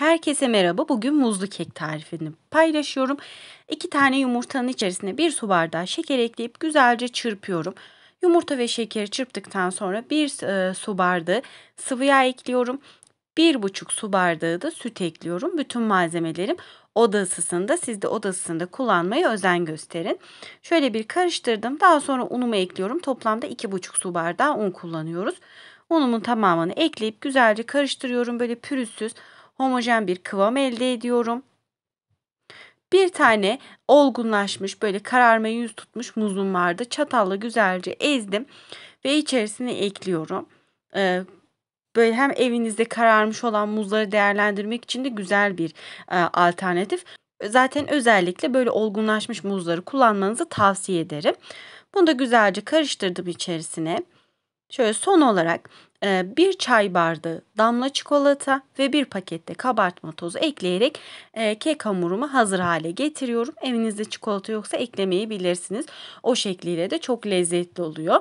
Herkese merhaba. Bugün muzlu kek tarifini paylaşıyorum. İki tane yumurtanın içerisine bir su bardağı şeker ekleyip güzelce çırpıyorum. Yumurta ve şekeri çırptıktan sonra 1 e, su bardağı sıvı yağ ekliyorum. Bir buçuk su bardağı da süt ekliyorum. Bütün malzemelerim oda ısısında. Siz de oda ısısında kullanmaya özen gösterin. Şöyle bir karıştırdım. Daha sonra unumu ekliyorum. Toplamda iki buçuk su bardağı un kullanıyoruz. Unumun tamamını ekleyip güzelce karıştırıyorum. Böyle pürüzsüz homojen bir kıvam elde ediyorum. Bir tane olgunlaşmış böyle kararmaya yüz tutmuş muzum vardı. Çatalla güzelce ezdim ve içerisine ekliyorum. Ee, böyle hem evinizde kararmış olan muzları değerlendirmek için de güzel bir e, alternatif. Zaten özellikle böyle olgunlaşmış muzları kullanmanızı tavsiye ederim. Bunu da güzelce karıştırdım içerisine. Şöyle son olarak ee, bir çay bardağı damla çikolata ve bir pakette kabartma tozu ekleyerek e, kek hamurumu hazır hale getiriyorum. Evinizde çikolata yoksa eklemeyebilirsiniz. O şekliyle de çok lezzetli oluyor.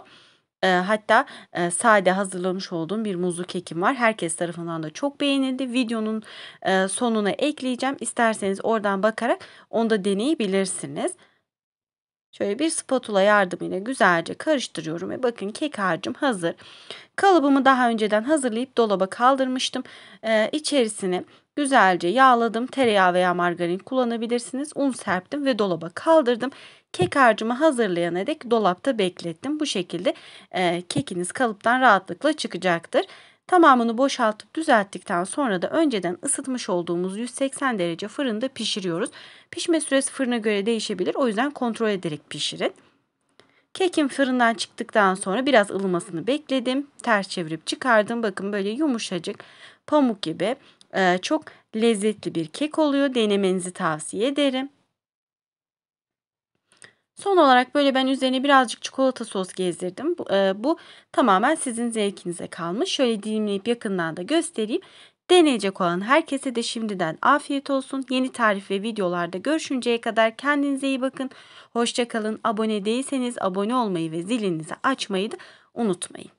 Ee, hatta e, sade hazırlamış olduğum bir muzlu kekim var. Herkes tarafından da çok beğenildi. Videonun e, sonuna ekleyeceğim. İsterseniz oradan bakarak onu da deneyebilirsiniz. Şöyle bir spatula yardımıyla güzelce karıştırıyorum ve bakın kek harcım hazır. Kalıbımı daha önceden hazırlayıp dolaba kaldırmıştım. Ee, içerisine güzelce yağladım. Tereyağı veya margarin kullanabilirsiniz. Un serptim ve dolaba kaldırdım. Kek harcımı hazırlayana dek dolapta beklettim. Bu şekilde e, kekiniz kalıptan rahatlıkla çıkacaktır. Tamamını boşaltıp düzelttikten sonra da önceden ısıtmış olduğumuz 180 derece fırında pişiriyoruz. Pişme süresi fırına göre değişebilir. O yüzden kontrol ederek pişirin. Kekim fırından çıktıktan sonra biraz ılımasını bekledim. Ters çevirip çıkardım. Bakın böyle yumuşacık pamuk gibi e, çok lezzetli bir kek oluyor. Denemenizi tavsiye ederim. Son olarak böyle ben üzerine birazcık çikolata sos gezdirdim. Bu, e, bu tamamen sizin zevkinize kalmış. Şöyle dilimleyip yakından da göstereyim. Deneyecek olan herkese de şimdiden afiyet olsun. Yeni tarif ve videolarda görüşünceye kadar kendinize iyi bakın. Hoşçakalın. Abone değilseniz abone olmayı ve zilinizi açmayı da unutmayın.